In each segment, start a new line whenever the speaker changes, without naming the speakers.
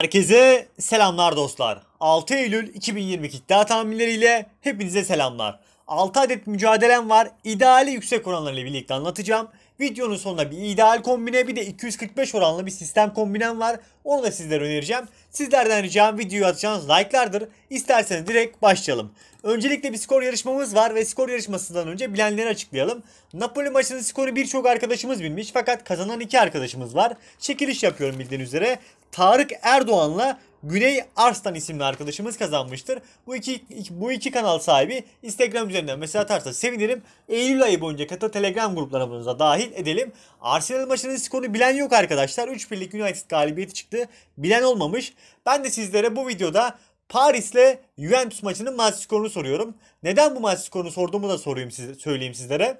Herkese selamlar dostlar. 6 Eylül 2022 iddia tahminleriyle hepinize selamlar. 6 adet mücadelem var. İdeali yüksek oranlarıyla birlikte anlatacağım. Videonun sonuna bir ideal kombine bir de 245 oranlı bir sistem kombinem var. Onu da sizlere önereceğim. Sizlerden ricam videoyu atacağınız like'lardır. İsterseniz direkt başlayalım. Öncelikle bir skor yarışmamız var ve skor yarışmasından önce bilenleri açıklayalım. Napoli maçının skoru birçok arkadaşımız bilmiş fakat kazanan iki arkadaşımız var. Çekiliş yapıyorum bildiğiniz üzere. Tarık Erdoğan'la Güney Arslan isimli arkadaşımız kazanmıştır. Bu iki, bu iki kanal sahibi Instagram üzerinden mesela atarsa sevinirim. Eylül ayı boyunca kata Telegram gruplarımıza dahil edelim. Arsenal maçının skorunu bilen yok arkadaşlar. 3 birlik United galibiyeti çıktı. Bilen olmamış. Ben de sizlere bu videoda Paris'le Juventus maçının maç skorunu soruyorum. Neden bu maç skorunu sorduğumu da sorayım size, söyleyeyim sizlere.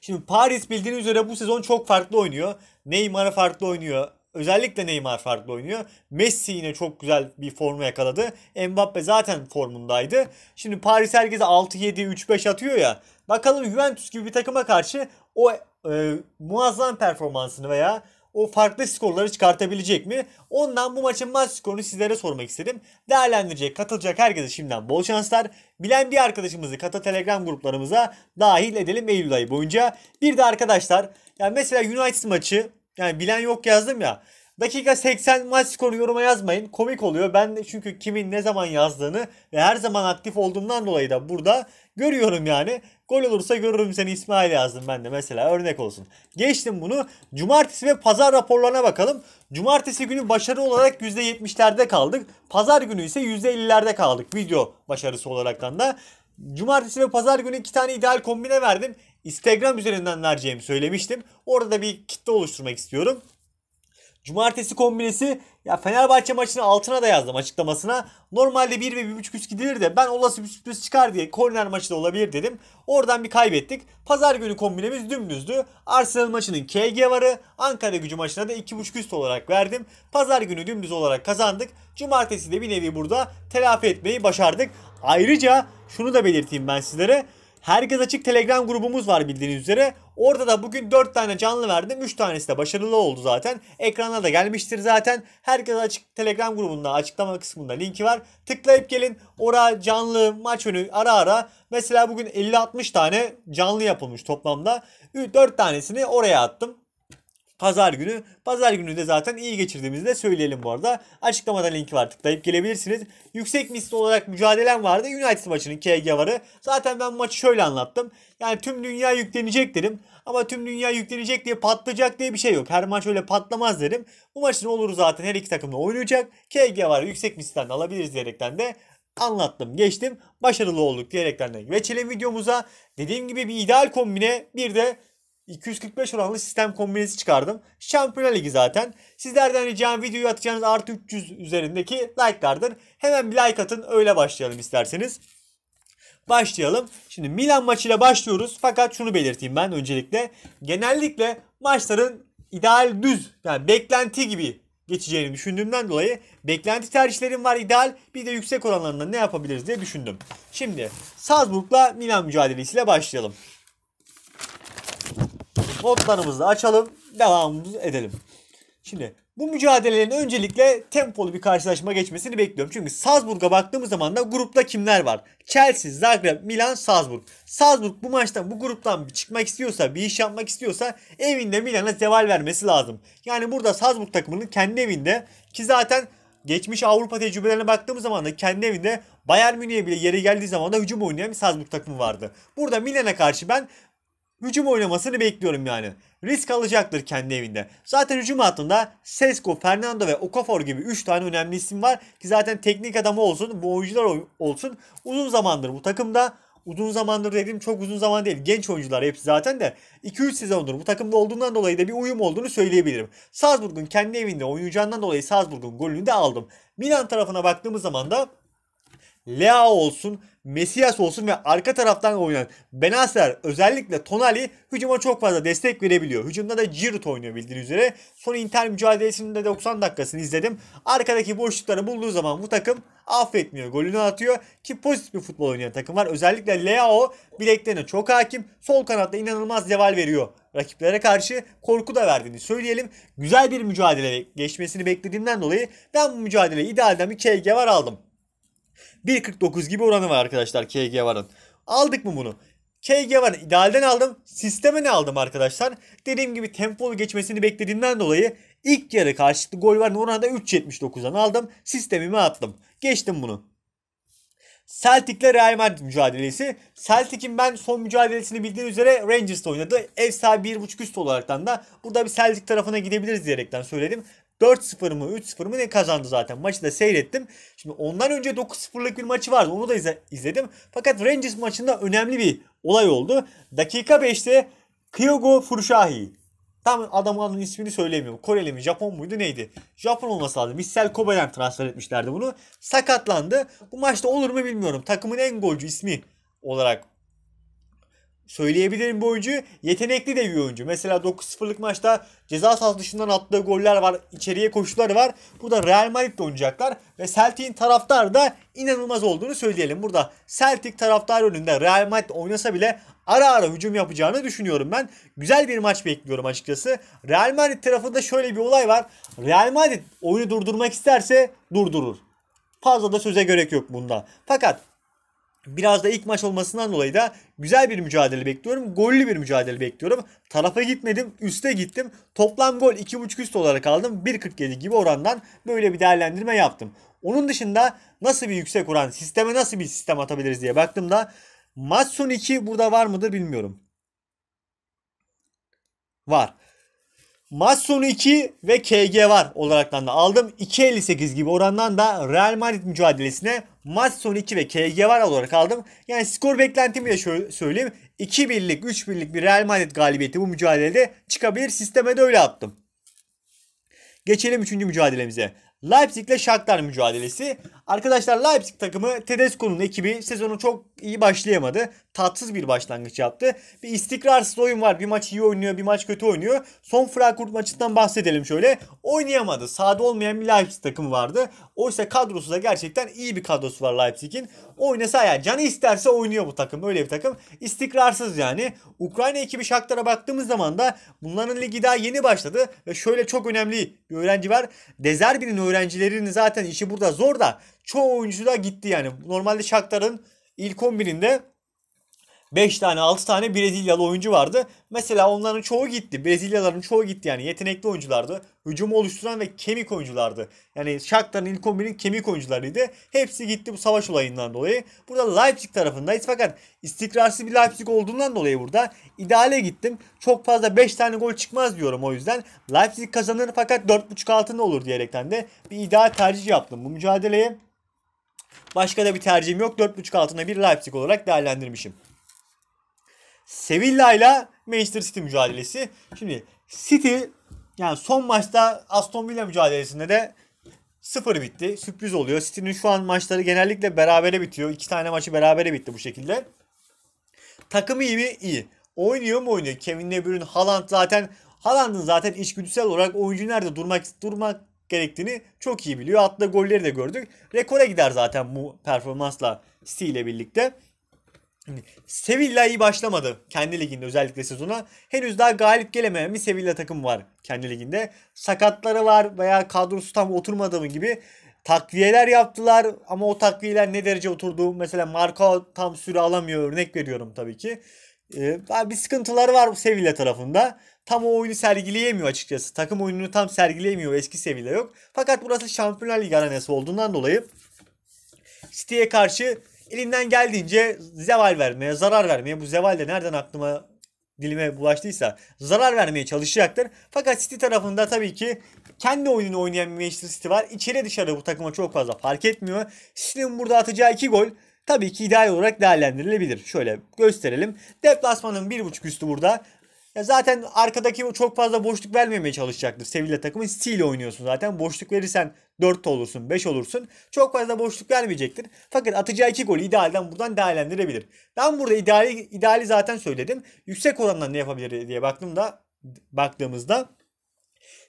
Şimdi Paris bildiğiniz üzere bu sezon çok farklı oynuyor. Neymar farklı oynuyor. Özellikle Neymar farklı oynuyor. Messi yine çok güzel bir formu yakaladı. Mbappe zaten formundaydı. Şimdi Paris herkese 6-7-3-5 atıyor ya. Bakalım Juventus gibi bir takıma karşı o e, muazzam performansını veya o farklı skorları çıkartabilecek mi? Ondan bu maçın maç skorunu sizlere sormak istedim. Değerlendirecek, katılacak herkese şimdiden bol şanslar. Bilen bir arkadaşımızı kata telegram gruplarımıza dahil edelim Eylül ayı boyunca. Bir de arkadaşlar yani mesela United maçı yani bilen yok yazdım ya. Dakika 80 maç skoru yoruma yazmayın. Komik oluyor. Ben de çünkü kimin ne zaman yazdığını ve her zaman aktif olduğumdan dolayı da burada görüyorum yani. Gol olursa görürüm seni İsmail yazdım ben de mesela örnek olsun. Geçtim bunu. Cumartesi ve pazar raporlarına bakalım. Cumartesi günü başarı olarak %70'lerde kaldık. Pazar günü ise %50'lerde kaldık video başarısı olaraktan da. Cumartesi ve pazar günü iki tane ideal kombine verdim. Instagram üzerinden vereceğimi söylemiştim. Orada da bir kitle oluşturmak istiyorum. Cumartesi kombinesi ya Fenerbahçe maçını altına da yazdım açıklamasına. Normalde 1 ve 1.5 üst gidilir de ben olası bir sürpriz çıkar diye korner maçı da olabilir dedim. Oradan bir kaybettik. Pazar günü kombinemiz dümdüzdü. Arsenal maçının KG varı Ankara gücü maçına da 2.5 üst olarak verdim. Pazar günü dümdüz olarak kazandık. Cumartesi de bir nevi burada telafi etmeyi başardık. Ayrıca şunu da belirteyim ben sizlere. Herkes Açık Telegram grubumuz var bildiğiniz üzere. Orada da bugün 4 tane canlı verdim. 3 tanesi de başarılı oldu zaten. Ekrana da gelmiştir zaten. Herkes Açık Telegram grubunda açıklama kısmında linki var. Tıklayıp gelin. Oraya canlı maç önü ara ara. Mesela bugün 50-60 tane canlı yapılmış toplamda. 4 tanesini oraya attım. Pazar günü. Pazar günü de zaten iyi geçirdiğimizi de söyleyelim bu arada. Açıklamada linki var tıklayıp gelebilirsiniz. Yüksek misli olarak mücadelem vardı. United maçının KG varı. Zaten ben maçı şöyle anlattım. Yani tüm dünya yüklenecek derim, Ama tüm dünya yüklenecek diye patlayacak diye bir şey yok. Her maç öyle patlamaz derim. Bu maçın olur zaten her iki takımla oynayacak. KG varı yüksek misliden alabiliriz diyerekten de anlattım geçtim başarılı olduk diyerekten de geçelim videomuza. Dediğim gibi bir ideal kombine bir de 245 oranlı sistem kombinesi çıkardım. Şampiyonlar Ligi zaten. Sizlerden ricam videoyu atacağınız artı 300 üzerindeki like'lardır. Hemen bir like atın öyle başlayalım isterseniz. Başlayalım. Şimdi Milan maçıyla başlıyoruz. Fakat şunu belirteyim ben öncelikle. Genellikle maçların ideal düz yani beklenti gibi geçeceğini düşündüğümden dolayı beklenti tercihlerim var ideal bir de yüksek oranlarında ne yapabiliriz diye düşündüm. Şimdi Salzburg'la Milan mücadelesiyle başlayalım notlarımızı açalım. Devamımızı edelim. Şimdi bu mücadelelerin öncelikle tempolu bir karşılaşma geçmesini bekliyorum. Çünkü Salzburg'a baktığımız zaman da grupta kimler var? Chelsea, Zagreb, Milan, Salzburg. Salzburg bu maçtan bu gruptan çıkmak istiyorsa, bir iş yapmak istiyorsa evinde Milan'a zeval vermesi lazım. Yani burada Salzburg takımının kendi evinde ki zaten geçmiş Avrupa tecrübelerine baktığımız zaman da kendi evinde Bayern Münih'e bile yeri geldiği zaman da hücum oynayan bir Salzburg takımı vardı. Burada Milan'a karşı ben hücum oynamasını bekliyorum yani. Risk alacaktır kendi evinde. Zaten hücum hattında Sesko, Fernando ve Okafor gibi 3 tane önemli isim var. Ki zaten teknik adamı olsun, bu oyuncular olsun. Uzun zamandır bu takımda uzun zamandır dedim çok uzun zaman değil. Genç oyuncular hepsi zaten de 2-3 sezondur bu takımda olduğundan dolayı da bir uyum olduğunu söyleyebilirim. Salzburg'un kendi evinde oynayacağından dolayı Salzburg'un golünü de aldım. Milan tarafına baktığımız zaman da Lea olsun, Mesias olsun ve arka taraftan oynayan Benacer özellikle Tonali hücuma çok fazla destek verebiliyor. Hücumda da Giroud oynuyor bildiğiniz üzere. Son Inter mücadelesinde 90 dakikasını izledim. Arkadaki boşlukları bulduğu zaman bu takım affetmiyor. Golünü atıyor ki pozitif bir futbol oynayan takım var. Özellikle Leao bileklerine çok hakim. Sol kanatta inanılmaz zeval veriyor. Rakiplere karşı korku da verdiğini söyleyelim. Güzel bir mücadele geçmesini beklediğimden dolayı ben bu mücadeleyi idealden bir KG var aldım. 1.49 gibi oranı var arkadaşlar KG varın. Aldık mı bunu? KG var idealden aldım. Sisteme ne aldım arkadaşlar? Dediğim gibi tempolu geçmesini beklediğimden dolayı ilk yarı karşılıklı gol var oranda 3.79'dan aldım. Sistemime attım. Geçtim bunu. Celtic ile Real Madrid mücadelesi. Celtic'in ben son mücadelesini bildiğin üzere Rangers'ta oynadı. Ev sahibi 1.5 üst olaraktan da burada bir Celtic tarafına gidebiliriz diyerekten söyledim. 4-0 mı 3-0 mı ne kazandı zaten. Maçı da seyrettim. Şimdi ondan önce 9-0'lık bir maçı vardı. Onu da izledim. Fakat Rangers maçında önemli bir olay oldu. Dakika 5'te Kyogo Furushahi Tam adamın ismini söylemiyorum. Koreli mi Japon muydu neydi? Japon olması lazım. Missel Kobe'den transfer etmişlerdi bunu. Sakatlandı. Bu maçta olur mu bilmiyorum. Takımın en golcü ismi olarak söyleyebilirim bu oyuncu. Yetenekli de bir oyuncu. Mesela 9-0'lık maçta ceza sahası dışından attığı goller var. içeriye koşular var. Burada Real Madrid'de oynayacaklar. Ve Celtic'in taraftar da inanılmaz olduğunu söyleyelim. Burada Celtic taraftarı önünde Real Madrid oynasa bile ara ara hücum yapacağını düşünüyorum ben. Güzel bir maç bekliyorum açıkçası. Real Madrid tarafında şöyle bir olay var. Real Madrid oyunu durdurmak isterse durdurur. Fazla da söze gerek yok bunda. Fakat Biraz da ilk maç olmasından dolayı da güzel bir mücadele bekliyorum. Gollü bir mücadele bekliyorum. Tarafa gitmedim, üste gittim. Toplam gol 2.5 üst olarak aldım. 1.47 gibi orandan böyle bir değerlendirme yaptım. Onun dışında nasıl bir yüksek oran, sisteme nasıl bir sistem atabiliriz diye baktığımda Matsun 2 burada var mıdır bilmiyorum. Var. Maç sonu 2 ve KG var olaraktan da aldım. 2.58 gibi orandan da Real Madrid mücadelesine maç sonu 2 ve KG var olarak aldım. Yani skor beklentimi de şöyle söyleyeyim. 2-1'lik 3-1'lik bir Real Madrid galibiyeti bu mücadelede çıkabilir. Sisteme de öyle attım. Geçelim 3. mücadelemize. Leipzig ile Shakhtar mücadelesi. Arkadaşlar Leipzig takımı Tedesco'nun ekibi sezonu çok iyi başlayamadı. Tatsız bir başlangıç yaptı. Bir istikrarsız oyun var. Bir maç iyi oynuyor, bir maç kötü oynuyor. Son Frankfurt maçından bahsedelim şöyle. Oynayamadı. Sahada olmayan bir Leipzig takımı vardı. Oysa kadrosu da gerçekten iyi bir kadrosu var Leipzig'in. Oynasa yani canı isterse oynuyor bu takım. Öyle bir takım. İstikrarsız yani. Ukrayna ekibi Shakhtar'a baktığımız zaman da bunların ligi daha yeni başladı ve şöyle çok önemli bir öğrenci var. Dezerbi'nin öğrencilerinin zaten işi burada zor da çoğu oyuncu da gitti yani. Normalde Shakhtar'ın ilk 11'inde 5 tane 6 tane Brezilyalı oyuncu vardı. Mesela onların çoğu gitti. Brezilyaların çoğu gitti yani. Yetenekli oyunculardı. Hücumu oluşturan ve kemik oyunculardı. Yani Shakhtar'ın ilk 11'in kemik oyuncularıydı. Hepsi gitti bu savaş olayından dolayı. Burada Leipzig tarafındayız fakat istikrarsız bir Leipzig olduğundan dolayı burada ideale gittim. Çok fazla 5 tane gol çıkmaz diyorum o yüzden. Leipzig kazanır fakat 4.5 altında olur diyerekten de bir ideal tercih yaptım bu mücadeleye. Başka da bir tercihim yok. 4.5 altına bir Leipzig olarak değerlendirmişim. Sevilla ile Manchester City mücadelesi. Şimdi City yani son maçta Aston Villa mücadelesinde de sıfır bitti. Sürpriz oluyor. City'nin şu an maçları genellikle berabere bitiyor. İki tane maçı berabere bitti bu şekilde. Takım iyi mi? İyi. Oynuyor mu oynuyor? Kevin De Bruyne, Haaland zaten Haaland'ın zaten içgüdüsel olarak oyuncu nerede durmak durmak gerektiğini çok iyi biliyor. Attığı golleri de gördük. Rekora gider zaten bu performansla City ile birlikte. Sevilla iyi başlamadı kendi liginde özellikle sezona. Henüz daha galip gelemeyen bir Sevilla takım var kendi liginde. Sakatları var veya kadrosu tam oturmadı mı gibi takviyeler yaptılar ama o takviyeler ne derece oturdu? Mesela Marco tam süre alamıyor örnek veriyorum tabii ki. Ee, bir sıkıntıları var bu Sevilla tarafında. Tam o oyunu sergileyemiyor açıkçası. Takım oyununu tam sergileyemiyor. Eski Sevilla yok. Fakat burası Şampiyonlar Ligi arenası olduğundan dolayı City'ye karşı elinden geldiğince zeval vermeye, zarar vermeye. Bu zeval de nereden aklıma dilime bulaştıysa zarar vermeye çalışacaktır. Fakat City tarafında tabii ki kendi oyununu oynayan bir Manchester City var. İçeri dışarı bu takıma çok fazla fark etmiyor. City'nin burada atacağı iki gol tabii ki ideal olarak değerlendirilebilir. Şöyle gösterelim. Deplasmanın 1.5 üstü burada. Ya zaten arkadaki çok fazla boşluk vermemeye çalışacaktır Sevilla takımı. Stile oynuyorsun zaten. Boşluk verirsen 4 olursun, 5 olursun. Çok fazla boşluk vermeyecektir. Fakat atacağı 2 golü idealden buradan değerlendirebilir. Ben burada ideali, ideali zaten söyledim. Yüksek oranla ne yapabilir diye baktığımda baktığımızda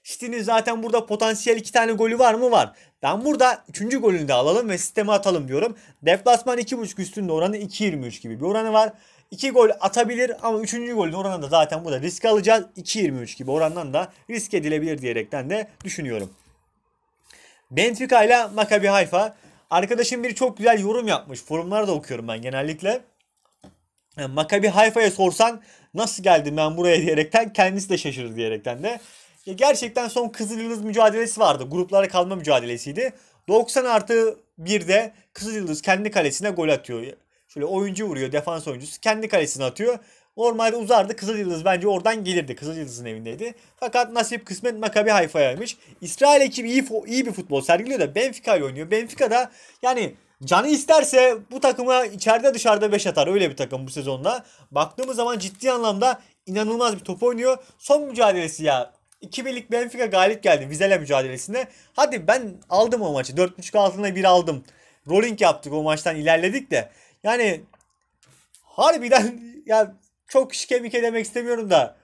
City'nin zaten burada potansiyel iki tane golü var mı? Var. Ben burada üçüncü golünü de alalım ve sisteme atalım diyorum. Deplasman 2.5 üstünde oranı 2.23 gibi bir oranı var. 2 gol atabilir ama 3. golün oranı da zaten burada risk alacağız. 2.23 gibi orandan da risk edilebilir diyerekten de düşünüyorum. Benfica ile Maccabi Haifa. Arkadaşım bir çok güzel yorum yapmış. Forumlarda okuyorum ben genellikle. Yani Maccabi Haifa'ya sorsan nasıl geldim ben buraya diyerekten kendisi de şaşırır diyerekten de ya gerçekten son Kızıl Yıldız mücadelesi vardı. Gruplara kalma mücadelesiydi. 90 artı 1'de Kızıl Yıldız kendi kalesine gol atıyor. Şöyle oyuncu vuruyor defans oyuncusu kendi kalesine atıyor. Normalde uzardı Kızıl Yıldız bence oradan gelirdi. Kızıl Yıldız'ın evindeydi. Fakat nasip kısmet Makabi Hayfa'yaymış. İsrail ekibi iyi, iyi bir futbol sergiliyor da Benfica ile oynuyor. Benfica da yani canı isterse bu takıma içeride dışarıda 5 atar. Öyle bir takım bu sezonda. Baktığımız zaman ciddi anlamda inanılmaz bir top oynuyor. Son mücadelesi ya 2 birlik Benfica galip geldi Vizela mücadelesinde. Hadi ben aldım o maçı. 4.5 altında 1 aldım. Rolling yaptık o maçtan ilerledik de. Yani harbiden ya çok şike mike demek istemiyorum da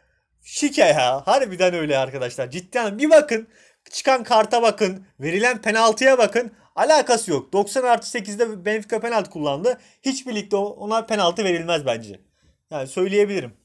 şike ya. Harbiden öyle arkadaşlar. Cidden bir bakın. Çıkan karta bakın. Verilen penaltıya bakın. Alakası yok. 90 artı 8'de Benfica penaltı kullandı. Hiçbirlikte ona penaltı verilmez bence. Yani söyleyebilirim.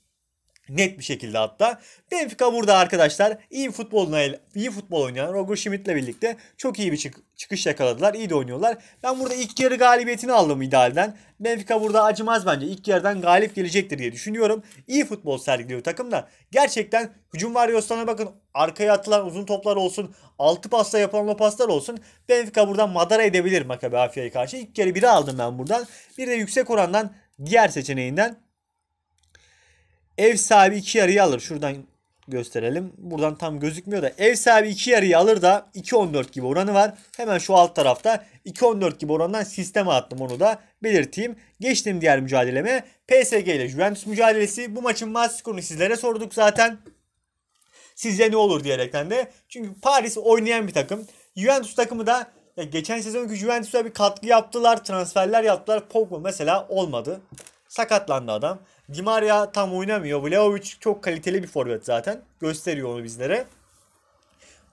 Net bir şekilde hatta. Benfica burada arkadaşlar iyi futboluna iyi futbol oynayan Roger Schmidt'le birlikte çok iyi bir çıkış yakaladılar. İyi de oynuyorlar. Ben burada ilk yarı galibiyetini aldım idealden. Benfica burada acımaz bence. İlk yarıdan galip gelecektir diye düşünüyorum. İyi futbol sergiliyor takım da. Gerçekten hücum var Yostan'a bakın. Arkaya atılan uzun toplar olsun. Altı pasla yapılan o paslar olsun. Benfica buradan madara edebilir Maccabi Afiye'ye karşı. İlk yarı biri aldım ben buradan. Bir de yüksek orandan diğer seçeneğinden Ev sahibi iki yarıyı alır. Şuradan gösterelim. Buradan tam gözükmüyor da. Ev sahibi iki yarıyı alır da 2.14 gibi oranı var. Hemen şu alt tarafta 2.14 gibi orandan sisteme attım onu da belirteyim. Geçtim diğer mücadeleme. PSG ile Juventus mücadelesi. Bu maçın maç skorunu sizlere sorduk zaten. Sizce ne olur diyerekten de. Çünkü Paris oynayan bir takım. Juventus takımı da ya geçen sezonki Juventus'a bir katkı yaptılar. Transferler yaptılar. Pogba mesela olmadı. Sakatlandı adam. Di Maria tam oynamıyor. Vlaovic çok kaliteli bir forvet zaten. Gösteriyor onu bizlere.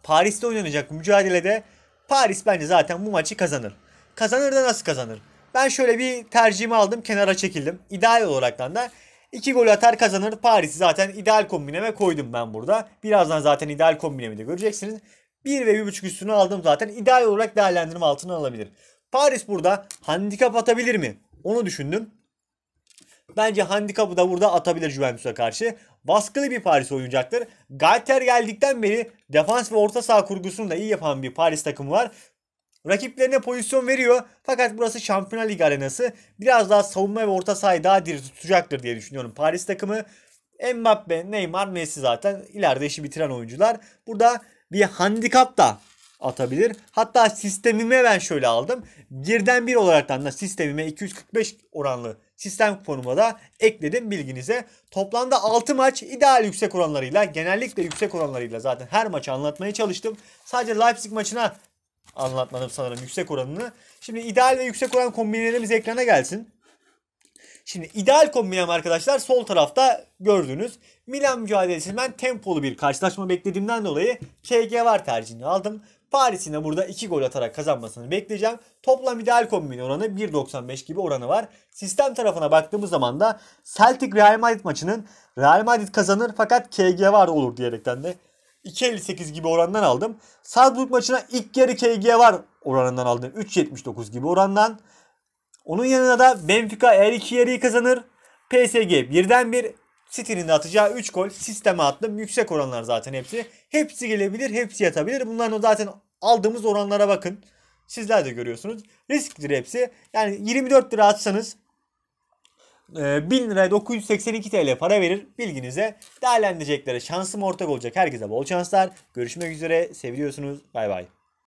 Paris'te oynanacak mücadelede Paris bence zaten bu maçı kazanır. Kazanır da nasıl kazanır? Ben şöyle bir tercihimi aldım. Kenara çekildim. İdeal olarak da iki gol atar kazanır. Paris'i zaten ideal kombineme koydum ben burada. Birazdan zaten ideal kombinemi de göreceksiniz. 1 ve 1.5 üstünü aldım zaten. İdeal olarak değerlendirme altına alabilir. Paris burada handikap atabilir mi? Onu düşündüm. Bence handikapı da burada atabilir Juventus'a karşı. Baskılı bir Paris oyuncaktır. Galter geldikten beri defans ve orta saha kurgusunu da iyi yapan bir Paris takımı var. Rakiplerine pozisyon veriyor fakat burası Şampiyonlar Ligi arenası. Biraz daha savunma ve orta sahayı daha diri tutacaktır diye düşünüyorum Paris takımı. Mbappe, Neymar, Messi zaten ileride işi bitiren oyuncular. Burada bir handikap da atabilir. Hatta sistemime ben şöyle aldım. Birden bir olaraktan da sistemime 245 oranlı sistem konuma da ekledim bilginize. Toplamda 6 maç ideal yüksek oranlarıyla genellikle yüksek oranlarıyla zaten her maçı anlatmaya çalıştım. Sadece Leipzig maçına anlatmadım sanırım yüksek oranını. Şimdi ideal ve yüksek oran kombinelerimiz ekrana gelsin. Şimdi ideal kombinem arkadaşlar sol tarafta gördüğünüz Milan mücadelesinden tempolu bir karşılaşma beklediğimden dolayı KG var tercihini aldım. Paris'in de burada 2 gol atarak kazanmasını bekleyeceğim. Toplam ideal kombin oranı 1.95 gibi oranı var. Sistem tarafına baktığımız zaman da Celtic Real Madrid maçının Real Madrid kazanır fakat KG var olur diyerekten de 2.58 gibi orandan aldım. Salzburg maçına ilk yarı KG var oranından aldım. 3.79 gibi orandan. Onun yanına da Benfica eğer 2 yarıyı kazanır PSG birden bir City'nin de atacağı 3 gol sisteme attım. Yüksek oranlar zaten hepsi. Hepsi gelebilir, hepsi yatabilir. Bunların zaten aldığımız oranlara bakın. Sizler de görüyorsunuz. Risktir hepsi. Yani 24 lira atsanız 1000 e, liraya 982 TL para verir bilginize. Değerlendireceklere şansım ortak olacak. Herkese bol şanslar. Görüşmek üzere. Seviyorsunuz. Bay bay.